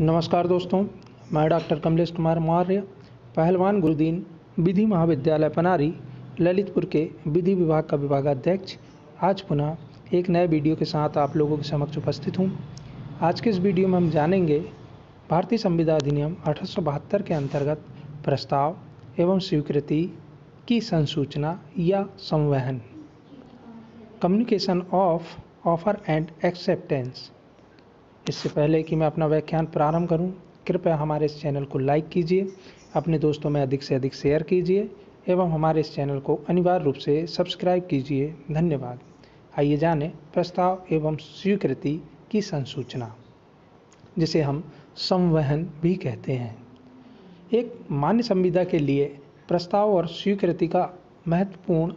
नमस्कार दोस्तों मैं डॉक्टर कमलेश कुमार मौर्य पहलवान गुरुदीन विधि महाविद्यालय पनारी ललितपुर के विधि विभाग का विभागाध्यक्ष आज पुनः एक नए वीडियो के साथ आप लोगों के समक्ष उपस्थित हूँ आज के इस वीडियो में हम जानेंगे भारतीय संविधान अधिनियम अठारह के अंतर्गत प्रस्ताव एवं स्वीकृति की संसूचना या संवहन communication of offer and acceptance इससे पहले कि मैं अपना व्याख्यान प्रारंभ करूं, कृपया हमारे इस चैनल को लाइक कीजिए अपने दोस्तों में अधिक से अधिक शेयर कीजिए एवं हमारे इस चैनल को अनिवार्य रूप से सब्सक्राइब कीजिए धन्यवाद आइए जानें प्रस्ताव एवं स्वीकृति की संसूचना जिसे हम संवहन भी कहते हैं एक मान्य संविदा के लिए प्रस्ताव और स्वीकृति का महत्वपूर्ण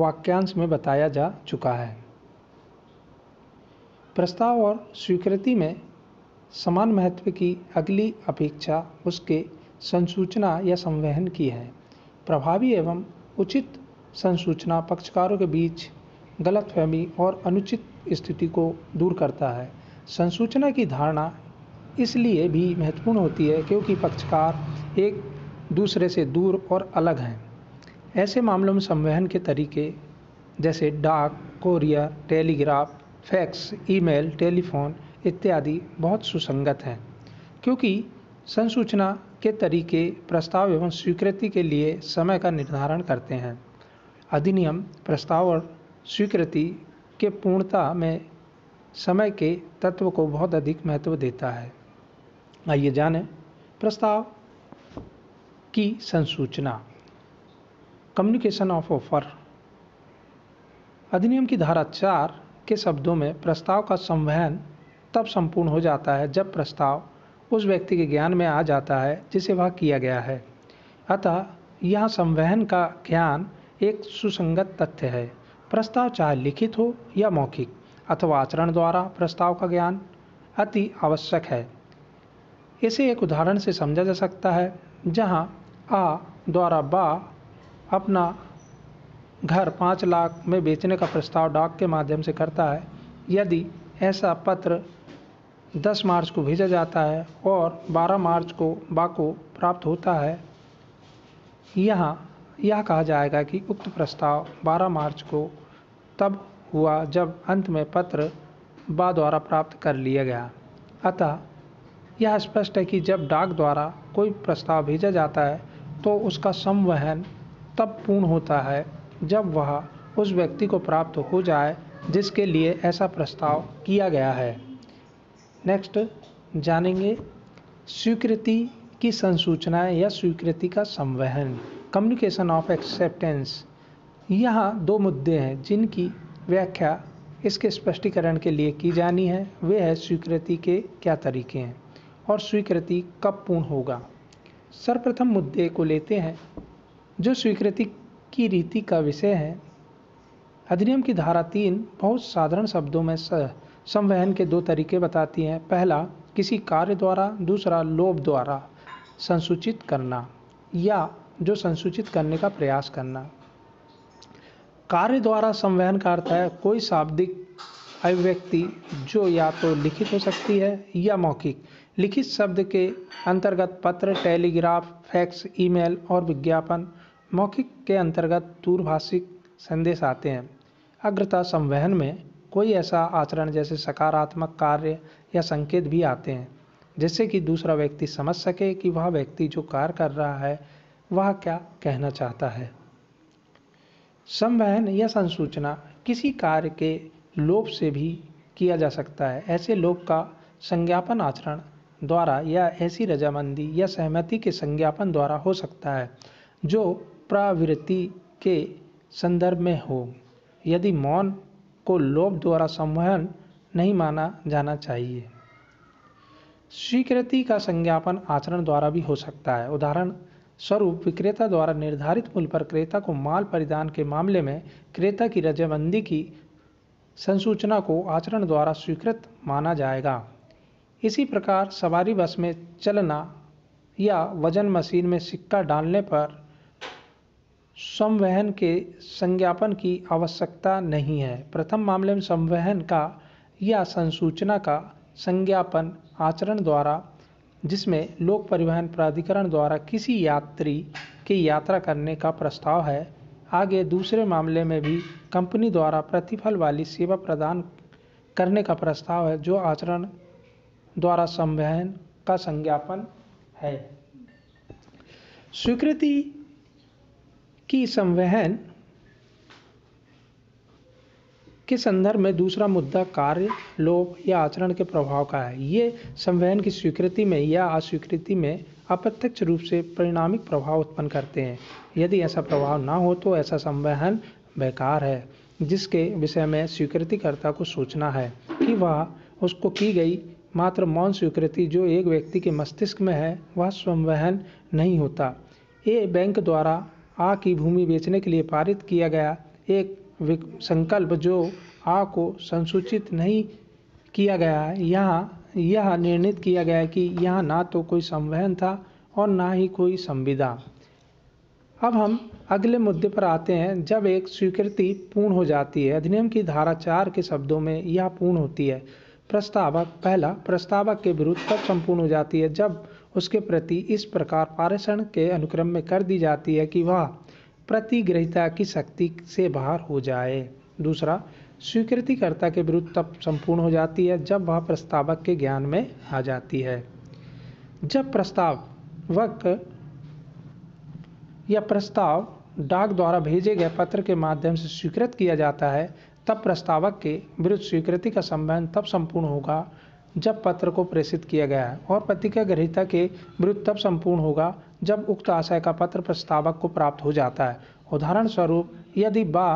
वाक्यांश में बताया जा चुका है प्रस्ताव और स्वीकृति में समान महत्व की अगली अपेक्षा उसके संसूचना या संवहन की है प्रभावी एवं उचित संसूचना पक्षकारों के बीच गलतफहमी और अनुचित स्थिति को दूर करता है संसूचना की धारणा इसलिए भी महत्वपूर्ण होती है क्योंकि पक्षकार एक दूसरे से दूर और अलग हैं ऐसे मामलों में संवहन के तरीके जैसे डाक courier telegraph fax email telephone इत्यादि बहुत सुसंगत हैं क्योंकि संसूचना के तरीके प्रस्ताव एवं स्वीकृति के लिए समय का निर्धारण करते हैं अधिनियम प्रस्ताव और स्वीकृति के पूर्णता में समय के तत्व को बहुत अधिक महत्व देता है आइए जानें प्रस्ताव की संसूचना कम्युनिकेशन ऑफ ऑफर अधिनियम की धारा चार के शब्दों में प्रस्ताव का संवहन तब संपूर्ण हो जाता है जब प्रस्ताव उस व्यक्ति के ज्ञान में आ जाता है जिसे वह किया गया है अतः यह संवहन का ज्ञान एक सुसंगत तथ्य है प्रस्ताव चाहे लिखित हो या मौखिक अथवा आचरण द्वारा प्रस्ताव का ज्ञान अति आवश्यक है इसे एक उदाहरण से समझा जा सकता है जहाँ आ द्वारा बा अपना घर पाँच लाख में बेचने का प्रस्ताव डाक के माध्यम से करता है यदि ऐसा पत्र दस मार्च को भेजा जाता है और बारह मार्च को बाको प्राप्त होता है यहाँ यह कहा जाएगा कि उक्त प्रस्ताव 12 मार्च को तब हुआ जब अंत में पत्र बा द्वारा प्राप्त कर लिया गया अतः यह स्पष्ट है कि जब डाक द्वारा कोई प्रस्ताव भेजा जाता है तो उसका संवहन तब पूर्ण होता है जब वह उस व्यक्ति को प्राप्त हो जाए जिसके लिए ऐसा प्रस्ताव किया गया है नेक्स्ट जानेंगे स्वीकृति की संसूचनाएं या स्वीकृति का संवहन कम्युनिकेशन ऑफ एक्सेप्टेंस यहाँ दो मुद्दे हैं जिनकी व्याख्या इसके स्पष्टीकरण के लिए की जानी है वे है स्वीकृति के क्या तरीके हैं और स्वीकृति कब पूर्ण होगा सर्वप्रथम मुद्दे को लेते हैं जो स्वीकृति की रीति का विषय है अधिनियम की धारा तीन बहुत साधारण शब्दों में संवहन के दो तरीके बताती हैं पहला किसी कार्य द्वारा दूसरा लोभ द्वारा संसूचित करना या जो संसूचित करने का प्रयास करना कार्य द्वारा संवहन का अर्थ है कोई शाब्दिक अभिव्यक्ति जो या तो लिखित हो सकती है या मौखिक लिखित शब्द के अंतर्गत पत्र टेलीग्राफ फैक्स ईमेल और विज्ञापन मौखिक के अंतर्गत दूरभाषिक संदेश आते हैं अग्रता संवहन में कोई ऐसा आचरण जैसे सकारात्मक कार्य या संकेत भी आते हैं जिससे कि दूसरा व्यक्ति समझ सके कि वह व्यक्ति जो कार्य कर रहा है वह क्या कहना चाहता है संवहन या संसूचना किसी कार्य के लोभ से भी किया जा सकता है ऐसे लोभ का संज्ञापन आचरण द्वारा या ऐसी रजामंदी या सहमति के संज्ञापन द्वारा हो सकता है जो प्रवृत्ति के संदर्भ में हो यदि मौन को लोभ द्वारा संवहन नहीं माना जाना चाहिए स्वीकृति का संज्ञापन आचरण द्वारा भी हो सकता है उदाहरण स्वरूप विक्रेता द्वारा निर्धारित मूल्य पर क्रेता को माल परिधान के मामले में क्रेता की रजबंदी की संसूचना को आचरण द्वारा स्वीकृत माना जाएगा इसी प्रकार सवारी बस में चलना या वजन मशीन में सिक्का डालने पर संवहन के संज्ञापन की आवश्यकता नहीं है प्रथम मामले में संवहन का या संसूचना का संज्ञापन आचरण द्वारा जिसमें लोक परिवहन प्राधिकरण द्वारा किसी यात्री की यात्रा करने का प्रस्ताव है आगे दूसरे मामले में भी कंपनी द्वारा प्रतिफल वाली सेवा प्रदान करने का प्रस्ताव है जो आचरण द्वारा संवहन का संज्ञापन है स्वीकृति की संवहन के संदर्भ में दूसरा मुद्दा कार्य लोभ या आचरण के प्रभाव का है ये संवहन की स्वीकृति में या अस्वीकृति में अप्रत्यक्ष रूप से परिणामिक प्रभाव उत्पन्न करते हैं यदि ऐसा प्रभाव ना हो तो ऐसा संवहन बेकार है जिसके विषय में स्वीकृतिकर्ता को सोचना है कि वह उसको की गई मात्र मौन स्वीकृति जो एक व्यक्ति के मस्तिष्क में है वह संवहन नहीं होता ये बैंक द्वारा आ की भूमि बेचने के लिए पारित किया गया एक संकल्प जो आ को संसूचित नहीं किया गया है यहाँ यह निर्णित किया गया है कि यहाँ ना तो कोई संवहन था और ना ही कोई संविदा अब हम अगले मुद्दे पर आते हैं जब एक स्वीकृति पूर्ण हो जाती है अधिनियम की धारा चार के शब्दों में यह पूर्ण होती है प्रस्तावक पहला प्रस्तावक के विरुद्ध तब संपूर्ण हो जाती है जब उसके प्रति इस प्रकार पारेषण के अनुक्रम में कर दी जाती है कि वह प्रतिग्रहिता की शक्ति से बाहर हो जाए दूसरा स्वीकृतिकर्ता के विरुद्ध तब संपूर्ण हो जाती है जब वह प्रस्तावक के ज्ञान में आ जाती है जब प्रस्ताव वक या प्रस्ताव डाक द्वारा भेजे गए पत्र के माध्यम से स्वीकृत किया जाता है तब प्रस्तावक के विरुद्ध स्वीकृति का संबंध तब संपूर्ण होगा जब पत्र को प्रेषित किया गया है और पति के के विरुद्ध तब संपूर्ण होगा जब उक्त आशय का पत्र प्रस्तावक को प्राप्त हो जाता है उदाहरण स्वरूप यदि बा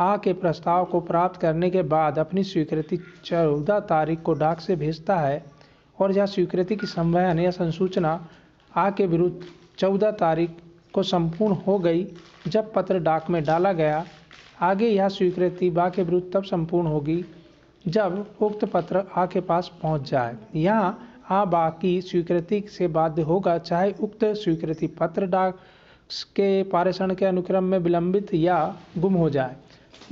आ के प्रस्ताव को प्राप्त करने के बाद अपनी स्वीकृति चौदह तारीख को डाक से भेजता है और यह स्वीकृति की संवयन या संसूचना आ के विरुद्ध चौदह तारीख को संपूर्ण हो गई जब पत्र डाक में डाला गया आगे यह स्वीकृति बा के विरुद्ध तब संपूर्ण होगी जब उक्त पत्र आ के पास पहुंच जाए या आ बाकी स्वीकृति से बाध्य होगा चाहे उक्त स्वीकृति पत्र डाक के पारेषण के अनुक्रम में विलंबित या गुम हो जाए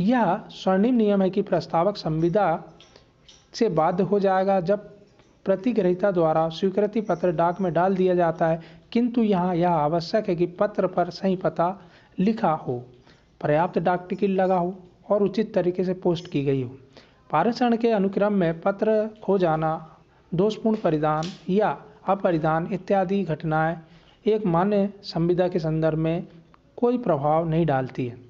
यह स्वर्णिम नियम है कि प्रस्तावक संविदा से बाध्य हो जाएगा जब प्रतिग्रहिता द्वारा स्वीकृति पत्र डाक में डाल दिया जाता है किंतु यहाँ यह आवश्यक है कि पत्र पर सही पता लिखा हो पर्याप्त डाक टिकट लगा हो और उचित तरीके से पोस्ट की गई हो पारसण के अनुक्रम में पत्र खो जाना दोषपूर्ण परिधान या अपरिधान इत्यादि घटनाएं एक मान्य संविदा के संदर्भ में कोई प्रभाव नहीं डालती है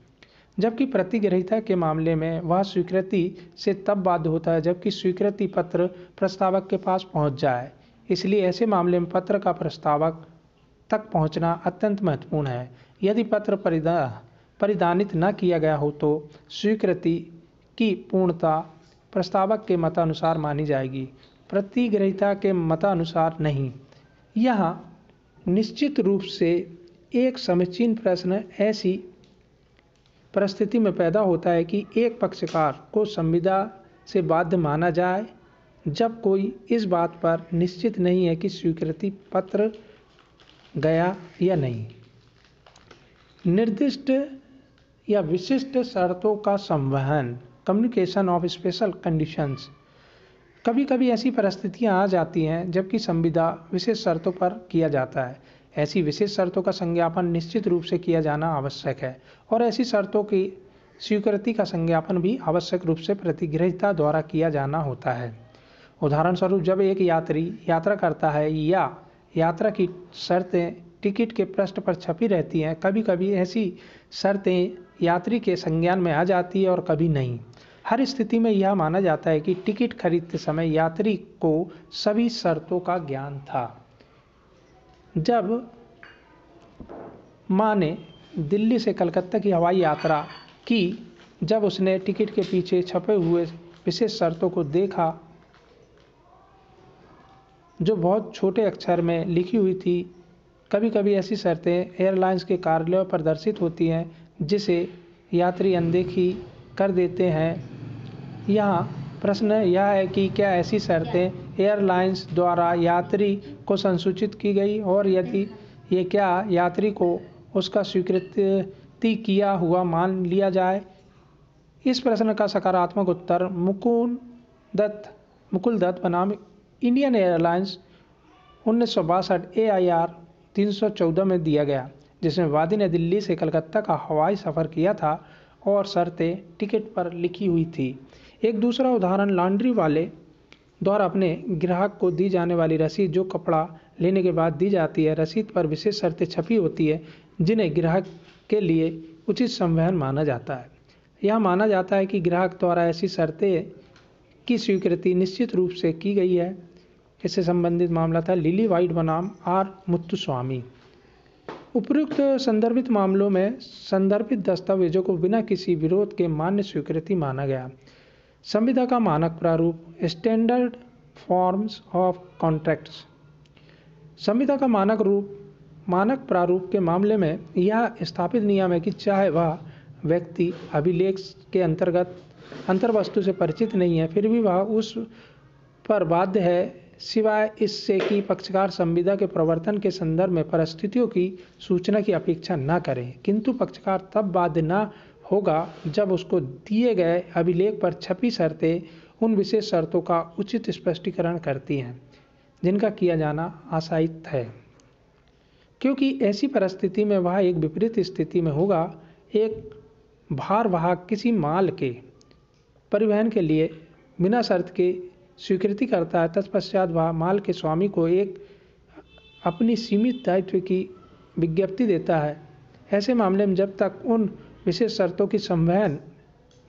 जबकि प्रतिग्रहिता के मामले में वह स्वीकृति से तब बाध्य होता है जबकि स्वीकृति पत्र प्रस्तावक के पास पहुंच जाए इसलिए ऐसे मामले में पत्र का प्रस्तावक तक पहुंचना अत्यंत महत्वपूर्ण है यदि पत्र परिदा परिदानित न किया गया हो तो स्वीकृति की पूर्णता प्रस्तावक के मतानुसार मानी जाएगी प्रतिग्रहिता के मतानुसार नहीं यहाँ निश्चित रूप से एक समीचीन प्रश्न ऐसी परिस्थिति में पैदा होता है कि एक पक्षकार को संविदा से बाध्य माना जाए जब कोई इस बात पर निश्चित नहीं है कि स्वीकृति पत्र गया या नहीं निर्दिष्ट या विशिष्ट शर्तों का संवहन कम्युनिकेशन ऑफ स्पेशल कंडीशंस कभी कभी ऐसी परिस्थितियां आ जाती हैं जबकि संविदा विशेष शर्तों पर किया जाता है ऐसी विशेष शर्तों का संज्ञापन निश्चित रूप से किया जाना आवश्यक है और ऐसी शर्तों की स्वीकृति का संज्ञापन भी आवश्यक रूप से प्रतिगृहिता द्वारा किया जाना होता है उदाहरण स्वरूप जब एक यात्री यात्रा करता है या यात्रा की शर्तें टिकट के पृष्ठ पर छपी रहती हैं कभी कभी ऐसी शर्तें यात्री के संज्ञान में आ जाती है और कभी नहीं हर स्थिति में यह माना जाता है कि टिकट खरीदते समय यात्री को सभी शर्तों का ज्ञान था जब माँ ने दिल्ली से कलकत्ता की हवाई यात्रा की जब उसने टिकट के पीछे छपे हुए विशेष शर्तों को देखा जो बहुत छोटे अक्षर में लिखी हुई थी कभी कभी ऐसी शर्तें एयरलाइंस के कार्यालयों पर दर्शित होती हैं जिसे यात्री अनदेखी कर देते हैं यहाँ प्रश्न यह है कि क्या ऐसी शर्तें एयरलाइंस द्वारा यात्री को संसूचित की गई और यदि ये क्या यात्री को उसका स्वीकृति किया हुआ मान लिया जाए इस प्रश्न का सकारात्मक उत्तर मुकुल दत्त मुकुल दत्त बनाम इंडियन एयरलाइंस उन्नीस सौ बासठ ए आई आर तीन सौ चौदह में दिया गया जिसमें वादी ने दिल्ली से कलकत्ता का हवाई सफ़र किया था और शर्तें टिकट पर लिखी हुई थी एक दूसरा उदाहरण लॉन्ड्री वाले द्वारा अपने ग्राहक को दी जाने वाली रसीद जो कपड़ा लेने के बाद दी जाती है रसीद पर विशेष शर्तें छपी होती है जिन्हें ग्राहक के लिए उचित संवहन माना जाता है यह माना जाता है कि ग्राहक द्वारा ऐसी शर्तें की स्वीकृति निश्चित रूप से की गई है इससे संबंधित मामला था लिली वाइट बनाम आर मुत्तुस्वामी उपयुक्त संदर्भित मामलों में संदर्भित दस्तावेजों को बिना किसी विरोध के मान्य स्वीकृति माना गया संविदा का मानक प्रारूप स्टैंडर्ड फॉर्म्स ऑफ कॉन्ट्रैक्ट्स संविधा का मानक रूप मानक प्रारूप के मामले में यह स्थापित नियम है कि चाहे वह व्यक्ति अभिलेख के अंतर्गत अंतर्वस्तु से परिचित नहीं है फिर भी वह उस पर बाध्य है सिवाय इससे कि पक्षकार संविदा के प्रवर्तन के संदर्भ में परिस्थितियों की सूचना की अपेक्षा न करें किंतु पक्षकार तब बाध्य न होगा जब उसको दिए गए अभिलेख पर छपी शर्तें उन विशेष शर्तों का उचित स्पष्टीकरण करती हैं जिनका किया जाना आशायित है क्योंकि ऐसी परिस्थिति में वह एक विपरीत स्थिति में होगा एक भार वह किसी माल के परिवहन के लिए बिना शर्त के स्वीकृति करता है तत्पश्चात वह माल के स्वामी को एक अपनी सीमित दायित्व की विज्ञप्ति देता है ऐसे मामले में जब तक उन विशेष शर्तों की संवहन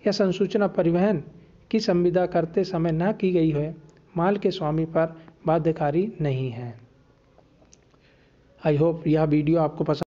या संसूचना परिवहन की संविदा करते समय न की गई है माल के स्वामी पर बाध्यकारी नहीं है आई होप यह वीडियो आपको पसंद